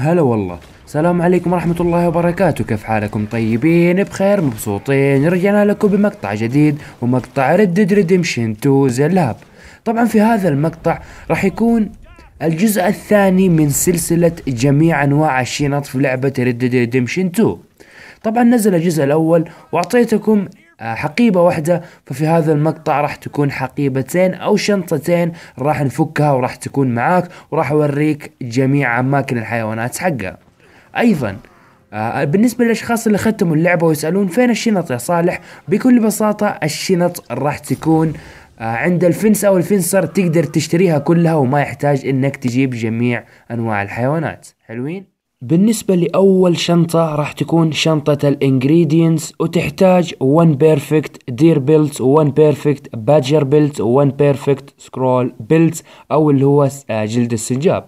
هلا والله السلام عليكم ورحمة الله وبركاته كيف حالكم طيبين بخير مبسوطين رجعنا لكم بمقطع جديد ومقطع Red Dead Redemption 2 The Lab طبعا في هذا المقطع راح يكون الجزء الثاني من سلسلة جميع أنواع الشينات في لعبة Red Dead Redemption 2 طبعا نزل الجزء الأول وأعطيتكم حقيبة واحدة ففي هذا المقطع راح تكون حقيبتين أو شنطتين راح نفكها وراح تكون معاك وراح أوريك جميع أماكن الحيوانات حقها أيضا آه، بالنسبة للأشخاص اللي ختموا اللعبة ويسألون فين الشنط يا صالح بكل بساطة الشنط راح تكون آه، عند الفنس أو الفنسر تقدر تشتريها كلها وما يحتاج إنك تجيب جميع أنواع الحيوانات حلوين؟ بالنسبة لأول شنطة راح تكون شنطة الانجريدينتس وتحتاج 1 بيرفكت دير بيلت 1 بيرفكت بادجر بيلت 1 بيرفكت سكرول بيلت أو اللي هو آه، جلد السنجاب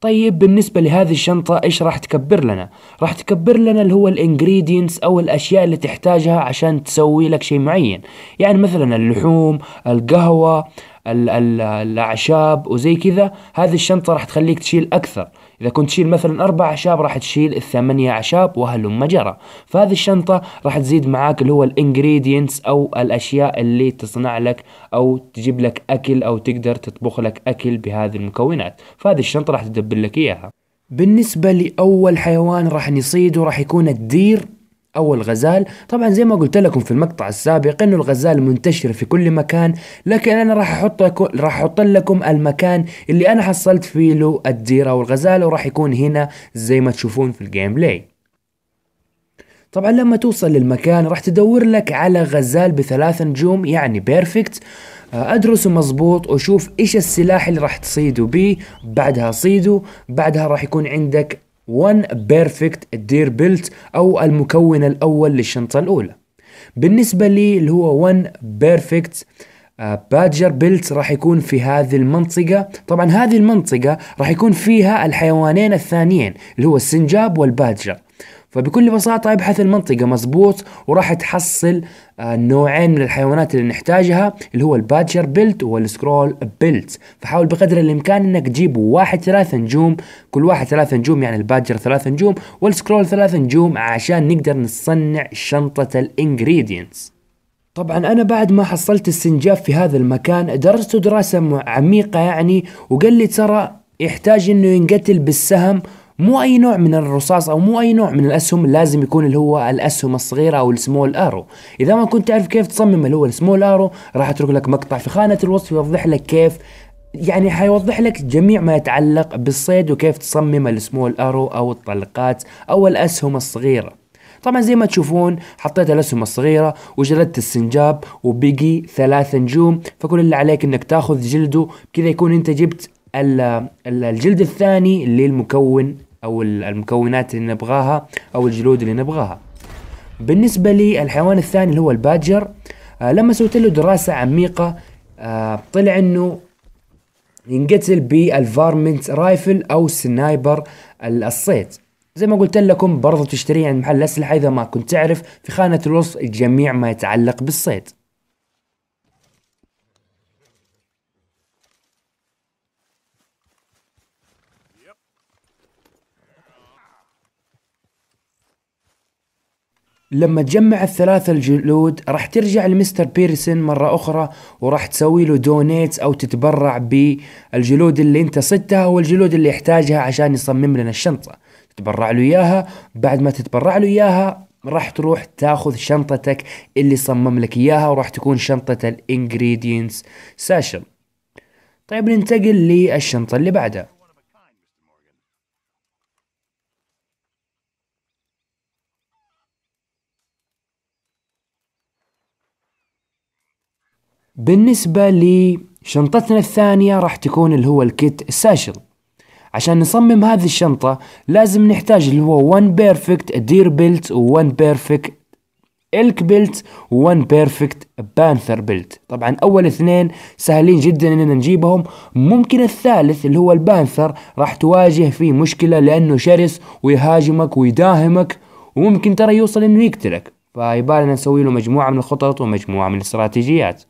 طيب بالنسبة لهذه الشنطة ايش راح تكبر لنا؟ راح تكبر لنا اللي هو الانجريدينتس او الاشياء اللي تحتاجها عشان تسوي لك شيء معين، يعني مثلا اللحوم، القهوة، ال ال الاعشاب وزي كذا، هذه الشنطة راح تخليك تشيل اكثر، إذا كنت تشيل مثلا أربع أعشاب راح تشيل الثمانية أعشاب وهلم جرى فهذه الشنطة راح تزيد معاك اللي هو الانجريدينتس أو الأشياء اللي تصنع لك أو تجيب لك أكل أو تقدر تطبخ لك أكل بهذه المكونات فهذه الشنطة راح تدبر لك إياها بالنسبة لأول حيوان راح نصيده راح يكون الدير أو الغزال طبعا زي ما قلت لكم في المقطع السابق أنه الغزال منتشر في كل مكان لكن أنا راح أحط راح أحط لكم المكان اللي أنا حصلت فيه له الديرة والغزال وراح يكون هنا زي ما تشوفون في الجيم بلاي طبعا لما توصل للمكان راح تدور لك على غزال بثلاث نجوم يعني بيرفكت آه، ادرسه مظبوط واشوف ايش السلاح اللي راح تصيده بيه بعدها صيده بعدها راح يكون عندك ون بيرفكت دير بيلت أو المكون الأول للشنطة الأولى بالنسبة لي اللي هو ون بيرفكت بادجر بيلت راح يكون في هذه المنطقة طبعا هذه المنطقة راح يكون فيها الحيوانين الثانيين اللي هو السنجاب والبادجر فبكل بساطة ابحث المنطقة مظبوط وراح تحصل آه، نوعين من الحيوانات اللي نحتاجها اللي هو الباتشر بيلت والسكرول بيلت فحاول بقدر الامكان انك تجيب واحد ثلاثة نجوم كل واحد ثلاثة نجوم يعني الباتشر ثلاثة نجوم والسكرول ثلاثة نجوم عشان نقدر نصنع شنطة الانجريدينتس طبعا انا بعد ما حصلت السنجاب في هذا المكان درست دراسة عميقة يعني وقال لي ترى يحتاج انه ينقتل بالسهم مو اي نوع من الرصاص او مو اي نوع من الاسهم لازم يكون اللي هو الاسهم الصغيره او السمول ارو اذا ما كنت تعرف كيف تصمم اللي هو السمول ارو راح اترك لك مقطع في خانه الوصف يوضح لك كيف يعني حيوضح لك جميع ما يتعلق بالصيد وكيف تصمم السمول ارو او الطلقات او الاسهم الصغيره طبعا زي ما تشوفون حطيت الاسهم الصغيره وجلدت السنجاب وبقي ثلاث نجوم فكل اللي عليك انك تاخذ جلده كذا يكون انت جبت الجلد الثاني للمكون او المكونات اللي نبغاها او الجلود اللي نبغاها بالنسبه لي الحيوان الثاني اللي هو البادجر آه لما سويت له دراسه عميقه آه طلع انه ينقتل بالفارمنت رايفل او سنايبر الصيد زي ما قلت لكم برضو تشتريه عند محل الاسلحه اذا ما كنت تعرف في خانه الوصف جميع ما يتعلق بالصيد لما تجمع الثلاثة الجلود راح ترجع لمستر بيرسون مرة أخرى وراح تسوي له دونيتس أو تتبرع بالجلود اللي أنت صدتها والجلود اللي يحتاجها عشان يصمم لنا الشنطة تتبرع له إياها بعد ما تتبرع له إياها راح تروح تاخذ شنطتك اللي صمم لك إياها وراح تكون شنطة الانجريدينتس ساشن طيب ننتقل للشنطة اللي بعدها بالنسبة لشنطتنا الثانية راح تكون اللي هو الكيت الساشل عشان نصمم هذه الشنطة لازم نحتاج اللي هو وان بيرفكت دير بيلت و بيرفكت الك بيلت وان بيرفكت بانثر بيلت طبعا اول اثنين سهلين جدا اننا نجيبهم ممكن الثالث اللي هو البانثر راح تواجه فيه مشكله لانه شرس ويهاجمك ويداهمك وممكن ترى يوصل انه يقتلك فيبالنا نسوي له مجموعه من الخطط ومجموعه من الاستراتيجيات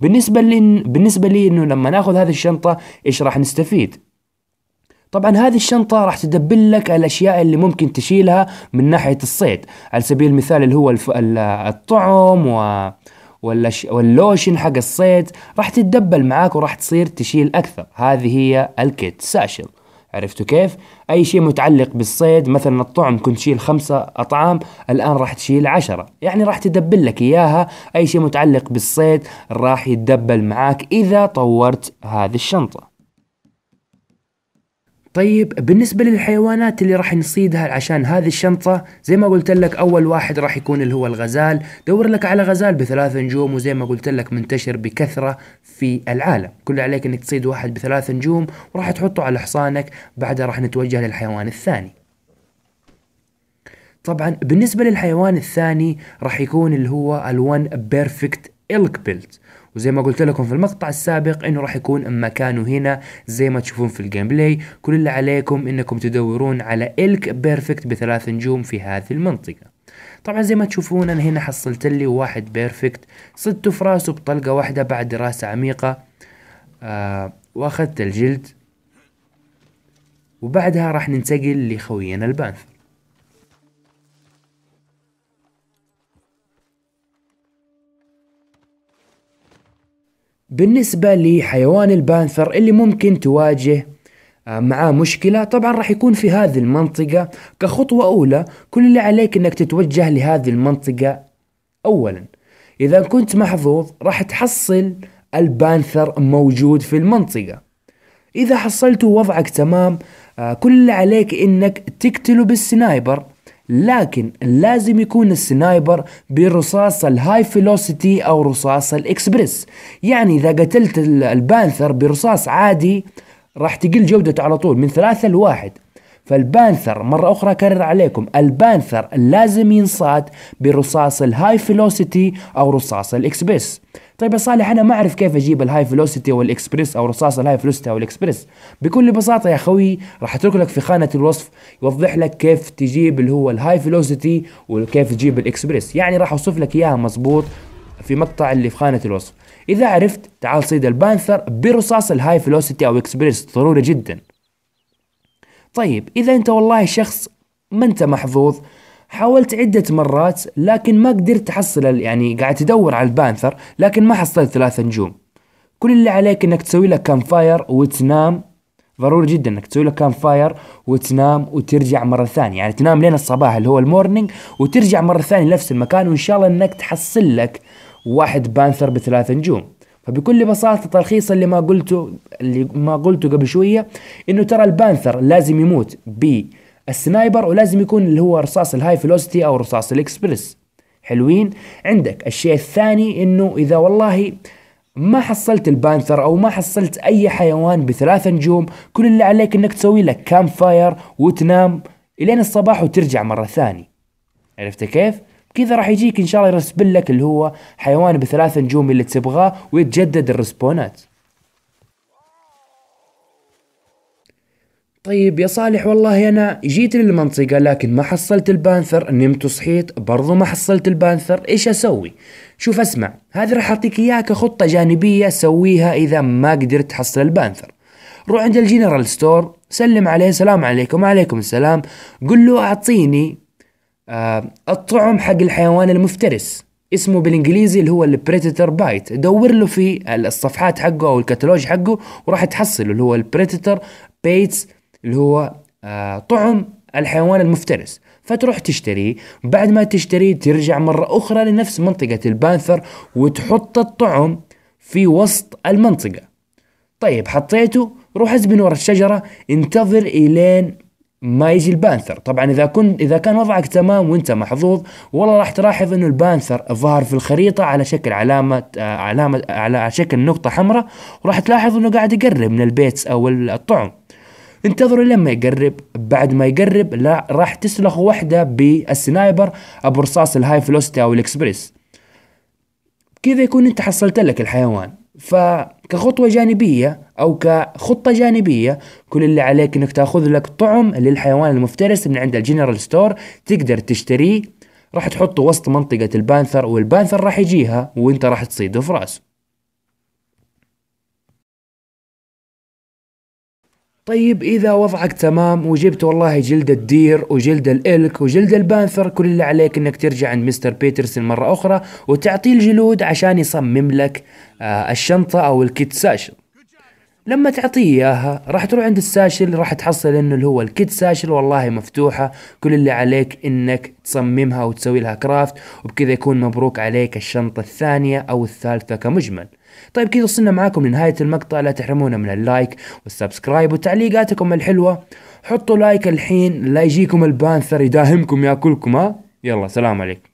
بالنسبة لي بالنسبة لي انه لما ناخذ هذه الشنطة ايش راح نستفيد؟ طبعا هذه الشنطة راح تدبل لك الأشياء اللي ممكن تشيلها من ناحية الصيد على سبيل المثال اللي هو الف... الطعم و... والش... واللوشن حق الصيد راح تتدبل معاك وراح تصير تشيل أكثر هذه هي الكيت ساشل عرفتوا كيف؟ أي شيء متعلق بالصيد مثلا الطعم كنت تشيل خمسة أطعام الآن راح تشيل عشرة يعني راح تدبل لك إياها أي شيء متعلق بالصيد راح يتدبل معاك إذا طورت هذه الشنطة طيب بالنسبة للحيوانات اللي راح نصيدها عشان هذه الشنطة زي ما قلت لك أول واحد راح يكون اللي هو الغزال دور لك على غزال بثلاث نجوم وزي ما قلت لك منتشر بكثرة في العالم كل عليك أنك تصيد واحد بثلاث نجوم وراح تحطه على حصانك بعدها راح نتوجه للحيوان الثاني طبعا بالنسبة للحيوان الثاني راح يكون اللي هو الون بيرفكت إلك بيلت وزي ما قلت لكم في المقطع السابق انه راح يكون مكانه هنا زي ما تشوفون في الجيم بلاي كل اللي عليكم انكم تدورون على الك بيرفكت بثلاث نجوم في هذه المنطقة طبعا زي ما تشوفون انا هنا حصلت لي واحد بيرفكت صدته في راسه بطلقة واحدة بعد دراسة عميقة آه واخذت الجلد وبعدها راح ننتقل لخوينا البانثر بالنسبة لحيوان البانثر اللي ممكن تواجه آه، معاه مشكلة طبعا راح يكون في هذه المنطقة كخطوة أولى كل اللي عليك أنك تتوجه لهذه المنطقة أولا إذا كنت محظوظ راح تحصل البانثر موجود في المنطقة إذا حصلته وضعك تمام آه، كل اللي عليك أنك تقتله بالسنايبر لكن لازم يكون السنايبر برصاص الهاي فيلوسيتي او رصاص الاكسبريس يعني اذا قتلت البانثر برصاص عادي راح تقل جودته على طول من ثلاثة لواحد فالبانثر مرة أخرى أكرر عليكم البانثر لازم ينصاد برصاص الهاي فيلوسيتي أو رصاص الاكسبريس طيب يا صالح انا ما اعرف كيف اجيب الهاي فيلوسيتي والاكسبريس او رصاص الهاي فيلوسيتي او الاكسبريس بكل بساطه يا خوي راح اترك لك في خانه الوصف يوضح لك كيف تجيب اللي هو الهاي فيلوسيتي وكيف تجيب الاكسبريس يعني راح اوصف لك اياها مظبوط في مقطع اللي في خانه الوصف اذا عرفت تعال صيد البانثر برصاص الهاي فيلوسيتي او اكسبريس ضروري جدا طيب اذا انت والله شخص ما انت محظوظ حاولت عدة مرات لكن ما قدرت تحصل يعني قاعد تدور على البانثر لكن ما حصلت ثلاثة نجوم كل اللي عليك انك تسوي لك كام فاير وتنام ضروري جدا انك تسوي لك كام فاير وتنام وترجع مره ثانيه يعني تنام لين الصباح اللي هو المورنينج وترجع مره ثانيه لنفس المكان وان شاء الله انك تحصل لك واحد بانثر بثلاث نجوم فبكل بساطه تلخيص اللي ما قلته اللي ما قلته قبل شويه انه ترى البانثر لازم يموت ب السنايبر ولازم يكون اللي هو رصاص الهاي فيلوسيتي او رصاص الاكسبرس حلوين عندك الشيء الثاني انه اذا والله ما حصلت البانثر او ما حصلت اي حيوان بثلاث نجوم كل اللي عليك انك تسوي لك كام فاير وتنام الين الصباح وترجع مره ثانيه عرفت كيف كذا راح يجيك ان شاء الله يرسبل لك اللي هو حيوان بثلاث نجوم اللي تبغاه ويتجدد الرسبونات طيب يا صالح والله أنا جيت للمنطقة لكن ما حصلت البانثر نمت وصحيت برضو ما حصلت البانثر إيش أسوي؟ شوف أسمع هذه راح أعطيك إياها كخطة جانبية سويها إذا ما قدرت تحصل البانثر روح عند الجنرال ستور سلم عليه السلام عليكم وعليكم السلام قل له أعطيني آه الطعم حق الحيوان المفترس اسمه بالانجليزي اللي هو البريتيتر بايت دور له في الصفحات حقه او الكتالوج حقه وراح تحصله اللي هو البريتيتر بيتس اللي هو آه، طعم الحيوان المفترس فتروح تشتريه بعد ما تشتريه ترجع مرة أخرى لنفس منطقة البانثر وتحط الطعم في وسط المنطقة طيب حطيته روح ازبن ورا الشجرة انتظر إلين ما يجي البانثر طبعا إذا كنت إذا كان وضعك تمام وأنت محظوظ والله راح تلاحظ إنه البانثر ظهر في الخريطة على شكل علامة آه، علامة على شكل نقطة حمراء وراح تلاحظ إنه قاعد يقرب من البيتس أو الطعم انتظروا لما يقرب بعد ما يقرب لا راح تسلخ وحده بالسنايبر أبو رصاص الهاي فلوستي أو الإكسبريس كذا يكون أنت حصلت لك الحيوان فكخطوة جانبية أو كخطة جانبية كل اللي عليك أنك تأخذ لك طعم للحيوان المفترس من عند الجنرال ستور تقدر تشتريه راح تحطه وسط منطقة البانثر والبانثر راح يجيها وانت راح تصيده في راسه طيب اذا وضعك تمام وجبت والله جلد الدير وجلد الالك وجلد البانثر كل اللي عليك انك ترجع عند مستر بيترسون مره اخرى وتعطيه الجلود عشان يصمم لك آه، الشنطه او الكيت ساشن لما تعطيه اياها راح تروح عند الساشل راح تحصل انه اللي هو الكيت ساشل والله مفتوحه كل اللي عليك انك تصممها وتسوي لها كرافت وبكذا يكون مبروك عليك الشنطه الثانيه او الثالثه كمجمل طيب كذا وصلنا معاكم لنهايه المقطع لا تحرمونا من اللايك والسبسكرايب وتعليقاتكم الحلوه حطوا لايك الحين لا يجيكم البانثر يداهمكم ياكلكم ها يلا سلام عليكم